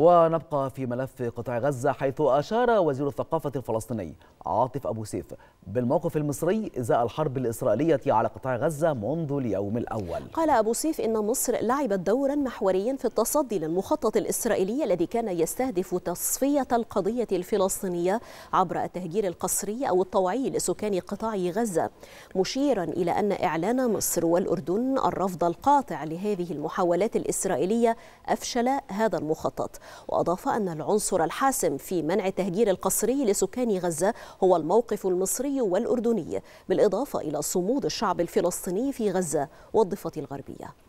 ونبقى في ملف قطاع غزة حيث أشار وزير الثقافة الفلسطيني عاطف أبو سيف بالموقف المصري إزاء الحرب الإسرائيلية على قطاع غزة منذ اليوم الأول قال أبو سيف إن مصر لعبت دورا محوريا في التصدي للمخطط الإسرائيلي الذي كان يستهدف تصفية القضية الفلسطينية عبر التهجير القسري أو الطوعي لسكان قطاع غزة مشيرا إلى أن إعلان مصر والأردن الرفض القاطع لهذه المحاولات الإسرائيلية أفشل هذا المخطط وأضاف أن العنصر الحاسم في منع التهجير القسري لسكان غزة هو الموقف المصري والأردني بالإضافة إلى صمود الشعب الفلسطيني في غزة والضفة الغربية